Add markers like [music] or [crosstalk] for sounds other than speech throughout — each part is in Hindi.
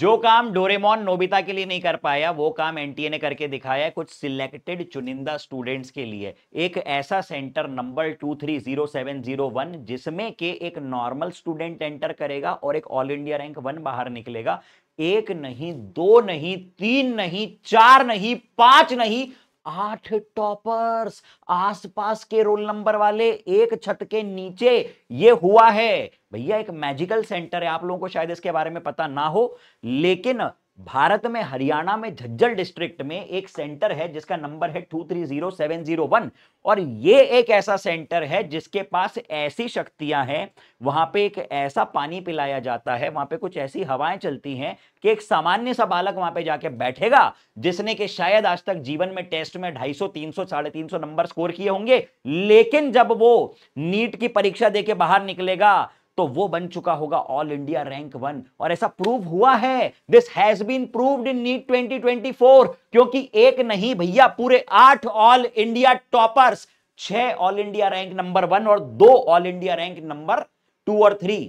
जो काम डोरेमोन नोबिता के लिए नहीं कर पाया वो काम एनटीए ने करके दिखाया है कुछ सिलेक्टेड चुनिंदा स्टूडेंट्स के लिए एक ऐसा centre number two three zero seven zero one जिसमें के एक नॉर्मल स्टूडेंट एंटर करेगा और एक ऑल इंडिया रैंक वन बाहर निकलेगा एक नहीं दो नहीं तीन नहीं चार नहीं पांच नहीं आठ टॉपर्स आसपास के रोल नंबर वाले एक छत के नीचे ये हुआ है भैया एक मैजिकल सेंटर है आप लोगों को शायद इसके बारे में पता ना हो लेकिन भारत में हरियाणा में झज्जर डिस्ट्रिक्ट में एक सेंटर है जिसका नंबर है two three zero seven zero one और ये एक ऐसा सेंटर है जिसके पास ऐसी शक्तियां हैं वहां पे एक ऐसा पानी पिलाया जाता है वहां पे कुछ ऐसी हवाएं चलती हैं कि एक सामान्य सा बालक वहां पे जाके बैठेगा जिसने कि शायद आज तक जीवन में टेस्ट में ढाई सौ तीन सौ साढ़े तीन सौ नंबर स्कोर किए होंगे लेकिन जब वो नीट की परीक्षा दे बाहर निकलेगा तो वो बन चुका होगा ऑल इंडिया रैंक वन और ऐसा प्रूव हुआ है this has been proved in NEET 2024 क्योंकि एक नहीं भैया पूरे आठ ऑल इंडिया टॉपर्स छह all India rank number one और दो all India rank number two और थ्री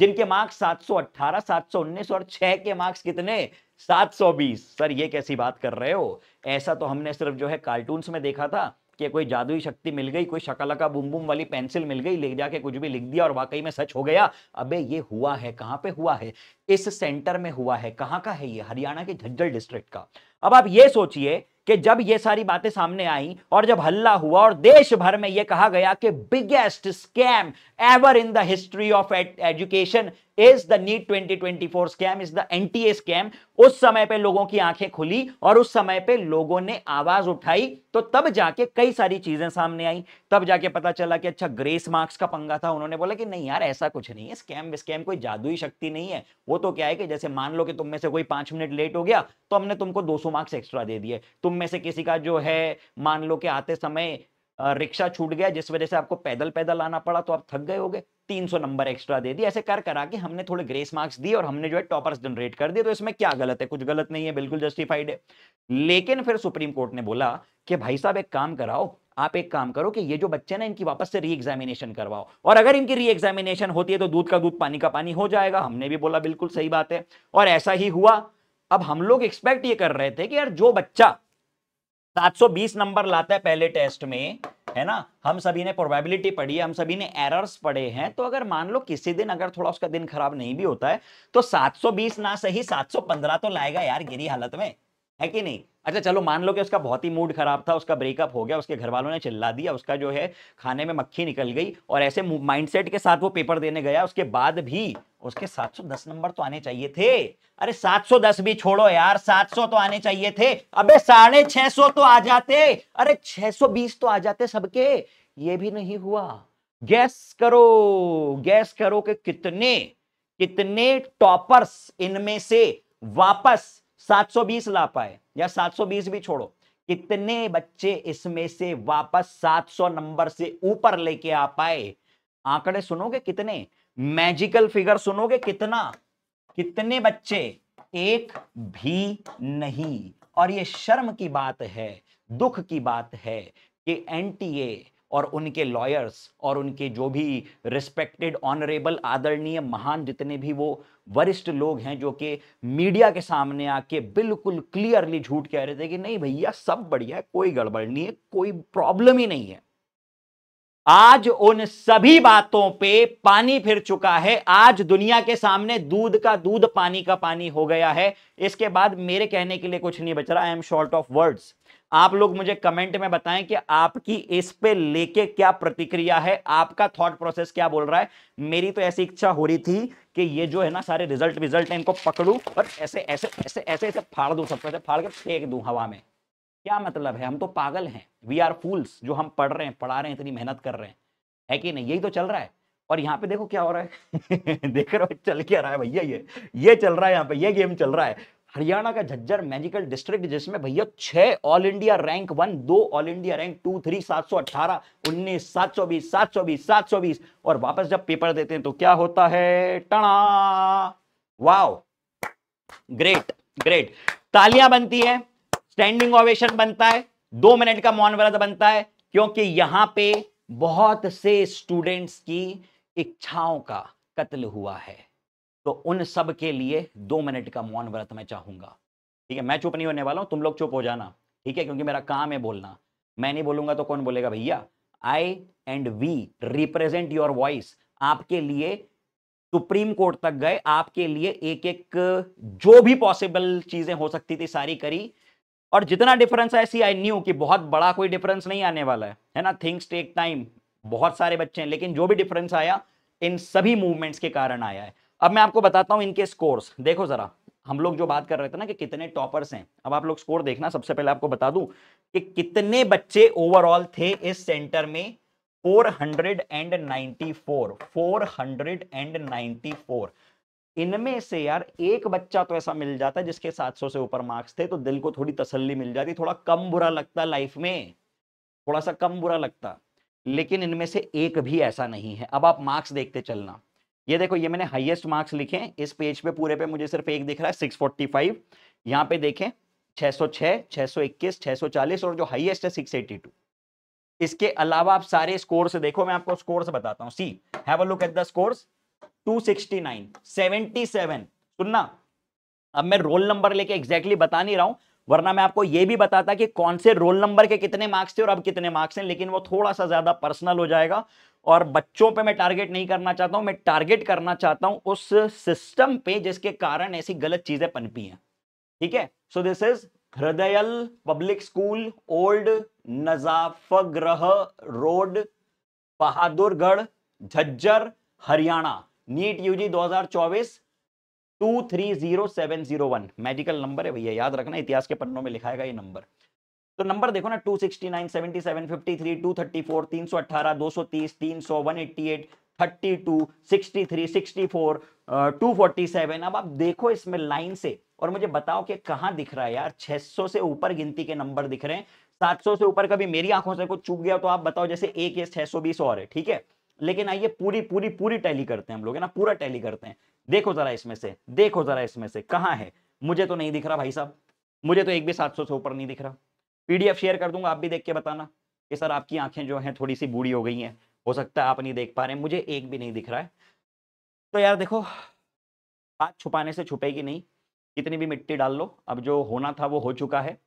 जिनके मार्क्स 718, 719 और 6 के मार्क्स कितने 720 सर ये कैसी बात कर रहे हो ऐसा तो हमने सिर्फ जो है कार्टून्स में देखा था कि कोई जादुई शक्ति मिल गई कोई शकलका बुम बुम वाली पेंसिल मिल गई ले जाके कुछ भी लिख दिया और वाकई में सच हो गया अबे ये हुआ है कहाँ पे हुआ है इस सेंटर में हुआ है कहाँ का है ये हरियाणा के झज्जल डिस्ट्रिक्ट का अब आप ये सोचिए कि जब ये सारी बातें सामने आई और जब हल्ला हुआ और देश भर में ये कहा गया कि biggest scam ever in the history of education is the NEET 2024 scam is the NTA scam उस समय पे लोगों की आंखें खुली और उस समय पे लोगों ने आवाज उठाई तो तब जाके कई सारी चीजें सामने आई तब जाके पता चला कि अच्छा ग्रेस मार्क्स का पंगा था उन्होंने बोला कि नहीं यार ऐसा कुछ नहीं है स्कैम स्कैम कोई जादुई शक्ति नहीं है वो तो क्या है कि जैसे मान लो कि तुम में से कोई पांच मिनट लेट हो गया तो हमने तुमको दो मार्क्स एक्स्ट्रा दे दिए तुम में से किसी का जो है मान लो कि आते समय रिक्शा छूट गया जिस वजह से आपको पैदल पैदल आना पड़ा तो आप थक गए होगे 300 नंबर एक्स्ट्रा दे दिए ऐसे कर करा के हमने थोड़े ग्रेस मार्क्स दिए और हमने जो है टॉपर्स जनरेट कर दिए तो इसमें क्या गलत है कुछ गलत नहीं है बिल्कुल जस्टिफाइड है लेकिन फिर सुप्रीम कोर्ट ने बोला कि भाई साहब एक काम कराओ आप एक काम करो कि ये जो बच्चे ना इनकी वापस से री एग्जामिनेशन करवाओ और अगर इनकी री एग्जामिनेशन होती है तो दूध का दूध पानी का पानी हो जाएगा हमने भी बोला बिल्कुल सही बात है और ऐसा ही हुआ अब हम लोग एक्सपेक्ट ये कर रहे थे कि यार जो बच्चा 720 नंबर लाता है पहले टेस्ट में है ना हम सभी ने प्रोबेबिलिटी पढ़ी है हम सभी ने एरर्स पढ़े हैं तो अगर मान लो किसी दिन अगर थोड़ा उसका दिन खराब नहीं भी होता है तो 720 ना सही 715 तो लाएगा यार गिरी हालत में है कि नहीं अच्छा चलो मान लो कि उसका बहुत ही मूड खराब था उसका ब्रेकअप हो गया उसके घर वालों ने चिल्ला दिया उसका जो है खाने में मक्खी निकल गई और ऐसे माइंडसेट के साथ वो पेपर देने गया उसके बाद भी उसके 710 नंबर तो आने चाहिए थे अरे 710 भी छोड़ो यार 700 तो आने चाहिए थे अबे साढ़े छह तो आ जाते अरे 620 तो आ जाते सबके ये भी नहीं हुआ गैस करो गैस करो कि कितने कितने टॉपर्स इनमें से वापस 720 ला पाए या 720 भी छोड़ो कितने बच्चे इसमें से वापस 700 नंबर से ऊपर लेके आ पाए आंकड़े सुनोगे कितने मैजिकल फिगर सुनोगे कितना कितने बच्चे एक भी नहीं और ये शर्म की बात है दुख की बात है कि एनटीए और उनके लॉयर्स और उनके जो भी रिस्पेक्टेड ऑनरेबल आदरणीय महान जितने भी वो वरिष्ठ लोग हैं जो कि मीडिया के सामने आके बिल्कुल क्लियरली झूठ कह रहे थे कि नहीं भैया सब बढ़िया है कोई गड़बड़ नहीं है कोई प्रॉब्लम ही नहीं है आज उन सभी बातों पे पानी फिर चुका है आज दुनिया के सामने दूध का दूध पानी का पानी हो गया है इसके बाद मेरे कहने के लिए कुछ नहीं बच रहा I am short of words आप लोग मुझे कमेंट में बताएं कि आपकी इस पे लेके क्या प्रतिक्रिया है आपका थॉट प्रोसेस क्या बोल रहा है मेरी तो ऐसी इच्छा हो रही थी कि ये जो है ना सारे रिजल्ट विजल्ट है इनको पकड़ू और ऐसे ऐसे ऐसे ऐसे ऐसे फाड़ दू सबसे फाड़ कर फेंक दू हवा में क्या मतलब है हम तो पागल हैं वी आर फूल्स जो हम पढ़ रहे हैं पढ़ा रहे हैं इतनी मेहनत कर रहे हैं है कि नहीं यही तो चल रहा है और यहाँ पे देखो क्या हो रहा है [laughs] देख रहे हो चल क्या रहा है भैया ये ये चल रहा है यहाँ पे ये गेम चल रहा है हरियाणा का झज्जर मैजिकल डिस्ट्रिक्ट जिसमें भैया छह ऑल इंडिया रैंक वन दो all India rank two three सात सौ अट्ठारह उन्नीस सात सौ बीस सात सौ बीस सात सौ बीस और वापस जब पेपर देते हैं तो क्या होता है टणा वाओ ग्रेट ग्रेट तालियां बनती है स्टैंडिंग ऑवेशन बनता है दो मिनट का मौन व्रत बनता है क्योंकि यहां पे बहुत से स्टूडेंट्स की इच्छाओं का कत्ल हुआ है तो उन सब के लिए दो मिनट का मौन व्रत मैं चाहूंगा ठीक है मैं चुप नहीं होने वाला हूं तुम लोग चुप हो जाना ठीक है क्योंकि मेरा काम है बोलना मैं नहीं बोलूंगा तो कौन बोलेगा भैया I and we represent your voice आपके लिए सुप्रीम कोर्ट तक गए आपके लिए एक एक जो भी पॉसिबल चीजें हो सकती थी सारी करी और जितना डिफरेंस है सी आई न्यू कि बहुत बड़ा कोई डिफरेंस नहीं आने वाला है है ना थिंग्स टेक टाइम बहुत सारे बच्चे हैं लेकिन जो भी डिफरेंस आया इन सभी मूवमेंट्स के कारण आया है अब मैं आपको बताता हूँ इनके स्कोर्स देखो जरा हम लोग जो बात कर रहे थे ना कि कितने टॉपर्स हैं अब आप लोग स्कोर देखना सबसे पहले आपको बता दूं कि कितने बच्चे ओवरऑल थे इस सेंटर में 494 494 इनमें से यार एक बच्चा तो ऐसा मिल जाता है जिसके 700 से ऊपर मार्क्स थे तो दिल को थोड़ी तसल्ली मिल जाती थोड़ा कम बुरा लगता लाइफ में थोड़ा सा कम बुरा लगता लेकिन इनमें से एक भी ऐसा नहीं है अब आप मार्क्स देखते चलना ये देखो ये मैंने हाईएस्ट मार्क्स लिखे हैं इस पेज पे पूरे पे मुझे सिर्फ एक दिख रहा है 645 फोर्टी फाइव यहाँ पे देखें 606, 621, 640 और जो हाईएस्ट है 682 इसके अलावा आप सारे स्कोर से देखो मैं आपको स्कोर से बताता हूँ see have a look at the scores 269 77 सुनना अब मैं रोल नंबर लेके एग्जैक्टली बता नहीं रहा हूं वरना मैं आपको यह भी बताता कि कौन से रोल नंबर के कितने मार्क्स थे और अब कितने मार्क्स हैं लेकिन वो थोड़ा सा ज्यादा पर्सनल हो जाएगा और बच्चों पे मैं टारगेट नहीं करना चाहता हूं मैं टारगेट करना चाहता हूं उस सिस्टम पे जिसके कारण ऐसी गलत चीजें पनपी हैं ठीक है so this is Hridyal public school old Najafgarh road Bahadurgarh Jhajjar Haryana NEET UG 2024 230701 medical number है भैया याद रखना इतिहास के पन्नों में लिखाएगा ये नंबर तो नंबर देखो ना 269, 77, 53, 234, 318, 230, 32, 63, 64, 247 अब आप देखो इसमें लाइन से और मुझे बताओ कि कहां दिख रहा है यार 600 से ऊपर गिनती के नंबर दिख रहे हैं 700 से ऊपर कभी मेरी आंखों से कुछ चूक गया तो आप बताओ जैसे एक ये 620 और है ठीक है लेकिन आइए पूरी पूरी पूरी टैली करते हैं हम लोग है ना पूरा टैली करते हैं देखो जरा इसमें से देखो जरा इसमें से कहाँ है मुझे तो नहीं दिख रहा भाई साहब मुझे तो एक भी सात सौ से ऊपर नहीं दिख रहा पीडीएफ शेयर कर दूंगा आप भी देख के बताना कि सर आपकी आंखें जो हैं थोड़ी सी बूढ़ी हो गई हैं हो सकता है आप नहीं देख पा रहे हैं मुझे एक भी नहीं दिख रहा है तो यार देखो हाथ छुपाने से छुपेगी नहीं कितनी भी मिट्टी डाल लो अब जो होना था वो हो चुका है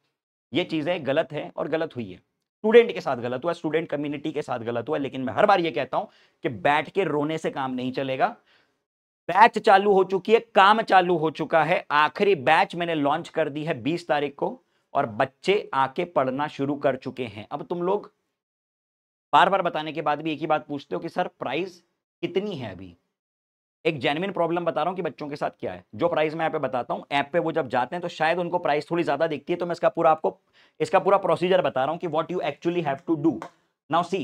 ये चीज़ें गलत हैं और गलत हुई है स्टूडेंट के साथ गलत हुआ स्टूडेंट कम्युनिटी के साथ गलत हुआ लेकिन मैं हर बार ये कहता हूं कि बैठ के रोने से काम नहीं चलेगा बैच चालू हो चुकी है काम चालू हो चुका है आखिरी बैच मैंने लॉन्च कर दी है बीस तारीख को और बच्चे आके पढ़ना शुरू कर चुके हैं अब तुम लोग बार बार बताने के बाद भी एक ही बात पूछते हो कि सर प्राइस कितनी है अभी एक जेनविन प्रॉब्लम बता रहा हूँ कि बच्चों के साथ क्या है जो प्राइस मैं यहाँ पे बताता हूँ ऐप पे वो जब जाते हैं तो शायद उनको प्राइस थोड़ी ज़्यादा दिखती है तो मैं इसका पूरा आपको इसका पूरा प्रोसीजर बता रहा हूँ कि what you actually have to do now see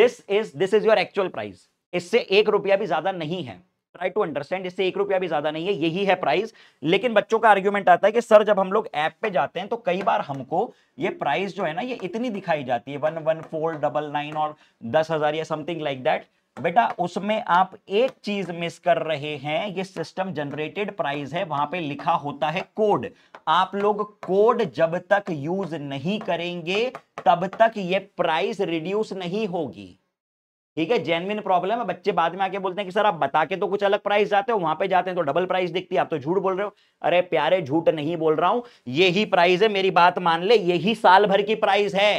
this is this is your actual price इससे एक रुपया भी ज़्यादा नहीं है ट्राई टू अंडरस्टैंड इससे एक रुपया भी ज़्यादा नहीं है यही है प्राइस लेकिन बच्चों का आर्ग्यूमेंट आता है कि सर जब हम लोग ऐप पे जाते हैं तो कई बार हमको ये प्राइस जो है ना ये इतनी दिखाई जाती है one one four double nine और दस हज़ार या समथिंग लाइक दैट बेटा उसमें आप एक चीज मिस कर रहे हैं ये सिस्टम जनरेटेड प्राइस है वहां पे लिखा होता है कोड आप लोग कोड जब तक यूज नहीं करेंगे तब तक ये प्राइस रिड्यूस नहीं होगी ठीक है जेनविन प्रॉब्लम है बच्चे बाद में आके बोलते हैं कि सर आप बता के तो कुछ अलग प्राइस जाते हो वहां पे जाते हैं तो डबल प्राइस दिखती है आप तो झूठ बोल रहे हो अरे प्यारे झूठ नहीं बोल रहा हूं यही प्राइस है मेरी बात मान ले यही साल भर की प्राइस है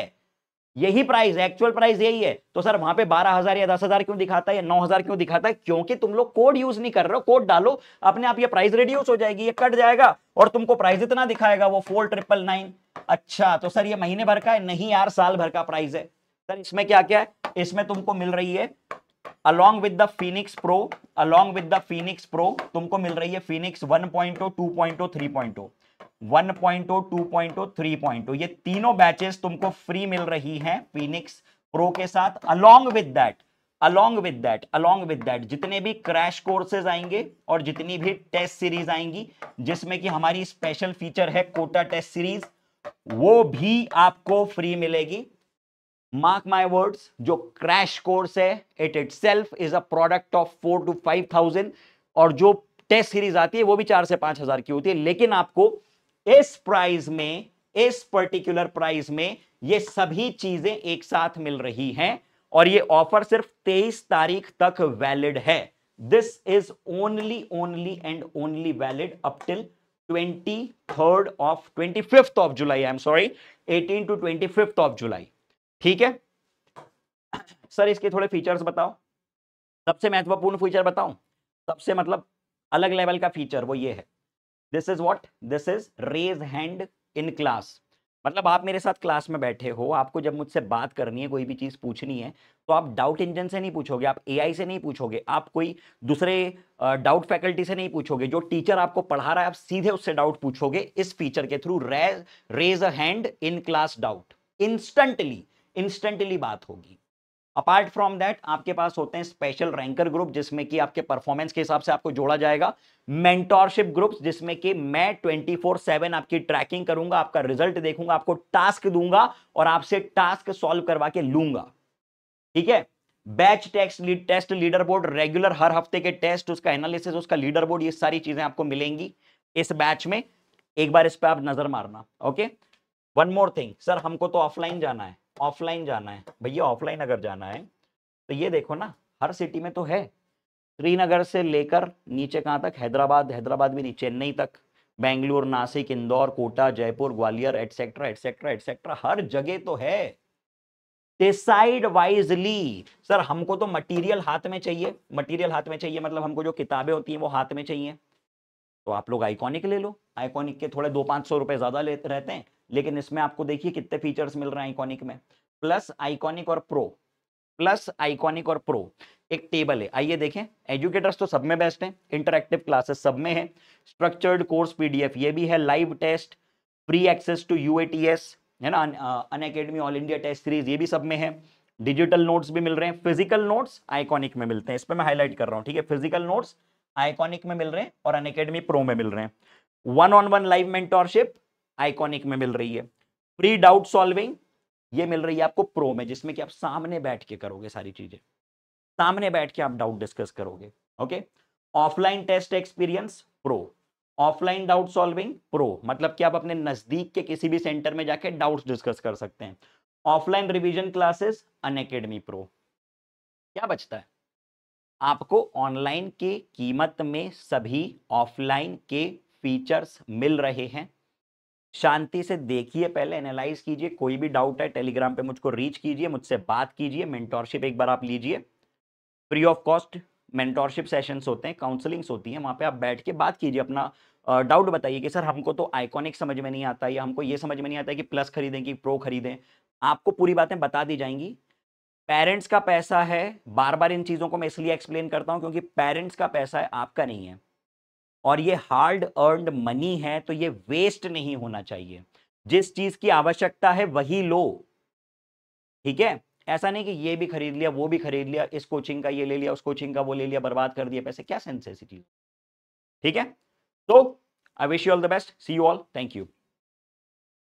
यही प्राइस एक्चुअल प्राइस यही है तो सर वहां पे बारह हजार या दस हजार क्यों दिखाता है या नौ हजार क्यों दिखाता है क्योंकि तुम लोग कोड यूज नहीं कर रहे हो कोड डालो अपने आप ये प्राइस रिड्यूस हो जाएगी ये कट जाएगा और तुमको प्राइस इतना दिखाएगा वो फोर ट्रिपल नाइन अच्छा तो सर ये महीने भर का है नहीं यार साल भर का प्राइस है सर इसमें क्या क्या है इसमें तुमको मिल रही है along with the Phoenix Pro along with the Phoenix Pro तुमको मिल रही है फिनिक्स 1.0 2.0 3.0 1.0 2.0 3.0 ये तीनों बैचेस तुमको फ्री मिल रही हैं फिनिक्स प्रो के साथ along with that along with that along with that जितने भी क्रैश कोर्सेज आएंगे और जितनी भी टेस्ट सीरीज आएंगी जिसमें कि हमारी स्पेशल फीचर है कोटा टेस्ट सीरीज वो भी आपको फ्री मिलेगी मार्क माई वर्ड्स जो क्रैश कोर्स है it itself is a product of four to five thousand और जो टेस्ट सीरीज आती है वो भी चार से पांच हजार की होती है लेकिन आपको इस प्राइस में इस पर्टिकुलर प्राइस में ये सभी चीजें एक साथ मिल रही हैं और ये ऑफर सिर्फ तेईस तारीख तक वैलिड है this is only only and only valid up till 23rd of 25th I am sorry eighteen 18 twenty 25th of July ठीक है सर इसके थोड़े फीचर्स बताओ सबसे महत्वपूर्ण फीचर बताऊं सबसे मतलब अलग लेवल का फीचर वो ये है this is what this is raise hand in class मतलब आप मेरे साथ क्लास में बैठे हो आपको जब मुझसे बात करनी है कोई भी चीज़ पूछनी है तो आप डाउट इंजन से नहीं पूछोगे आप एआई से नहीं पूछोगे आप कोई दूसरे डाउट फैकल्टी से नहीं पूछोगे जो टीचर आपको पढ़ा रहा है आप सीधे उससे डाउट पूछोगे इस फीचर के through raise a hand in class doubt instantly instantly बात होगी अपार्ट फ्रॉम दैट आपके पास होते हैं स्पेशल रैंकर ग्रुप जिसमें कि आपके परफॉर्मेंस के हिसाब से आपको जोड़ा जाएगा मेंटोरशिप ग्रुप्स जिसमें कि मैं 24/7 आपकी ट्रैकिंग करूंगा आपका रिजल्ट देखूंगा आपको टास्क दूंगा और आपसे टास्क सॉल्व करवा के लूंगा ठीक है batch test lead test leaderboard regular हर हफ्ते के टेस्ट उसका एनालिसिस उसका लीडर बोर्ड ये सारी चीजें आपको मिलेंगी इस बैच में एक बार इस पर आप नजर मारना okay one more thing sir हमको तो ऑफलाइन जाना है ऑफलाइन जाना है भैया ऑफलाइन अगर जाना है तो ये देखो ना हर सिटी में तो है श्रीनगर से लेकर नीचे कहाँ तक हैदराबाद हैदराबाद भी नहीं चेन्नई तक Bengaluru Nashik Indore Kota Jaipur Gwalior etcetera etcetera etcetera हर जगह तो है डिसाइड वाइजली सर हमको तो मटेरियल हाथ में चाहिए मटेरियल हाथ में चाहिए मतलब हमको जो किताबें होती हैं वो हाथ में चाहिए तो आप लोग आइकॉनिक ले लो आइकॉनिक के थोड़े दो पाँच सौ रुपये ज़्यादा ले रहते हैं लेकिन इसमें आपको देखिए कितने फीचर्स मिल रहे हैं आइकॉनिक में प्लस आइकॉनिक और प्रो प्लस आइकॉनिक और प्रो एक टेबल है आइए देखें एजुकेटर्स तो सब में बेस्ट हैं इंटरेक्टिव क्लासेस सब में है स्ट्रक्चर्ड कोर्स पीडीएफ ये भी है live test free access to you है ना Unacademy all India test series ये भी सब में है डिजिटल नोट्स भी मिल रहे हैं फिजिकल नोट्स आइकॉनिक में मिलते हैं इस पर मैं हाईलाइट कर रहा हूँ ठीक है फिजिकल नोट्स आइकॉनिक में मिल रहे हैं और अन अकेडमी प्रो में मिल रहे हैं one on one live mentorship Iconic में मिल रही है प्री डाउट सॉल्विंग ये मिल रही है आपको प्रो में जिसमें कि आप सामने बैठ के करोगे सारी चीजें सामने बैठ के आप डाउट डिस्कस करोगे okay offline test experience Pro offline doubt solving Pro मतलब कि आप अपने नजदीक के किसी भी सेंटर में जाके डाउट्स डिस्कस कर सकते हैं offline revision classes Unacademy Pro क्या बचता है आपको ऑनलाइन के कीमत में सभी ऑफलाइन के फीचर्स मिल रहे हैं शांति से देखिए पहले एनालाइज कीजिए कोई भी डाउट है टेलीग्राम पे मुझको रीच कीजिए मुझसे बात कीजिए मेंटोरशिप एक बार आप लीजिए free of cost mentorship sessions होते हैं काउंसलिंग्स होती हैं वहाँ पे आप बैठ के बात कीजिए अपना डाउट बताइए कि सर हमको तो आइकॉनिक समझ में नहीं आता या हमको ये समझ में नहीं आता कि प्लस खरीदें कि प्रो खरीदें आपको पूरी बातें बता दी जाएंगी पेरेंट्स का पैसा है बार बार इन चीज़ों को मैं इसलिए एक्सप्लेन करता हूँ क्योंकि पेरेंट्स का पैसा है आपका नहीं है और ये हार्ड अर्नड मनी है तो ये वेस्ट नहीं होना चाहिए जिस चीज की आवश्यकता है वही लो ठीक है ऐसा नहीं कि ये भी खरीद लिया वो भी खरीद लिया इस कोचिंग का ये ले लिया उस कोचिंग का वो ले लिया बर्बाद कर दिया पैसे क्या सेंसेसिटी ठीक है तो I wish you all the best see you all thank you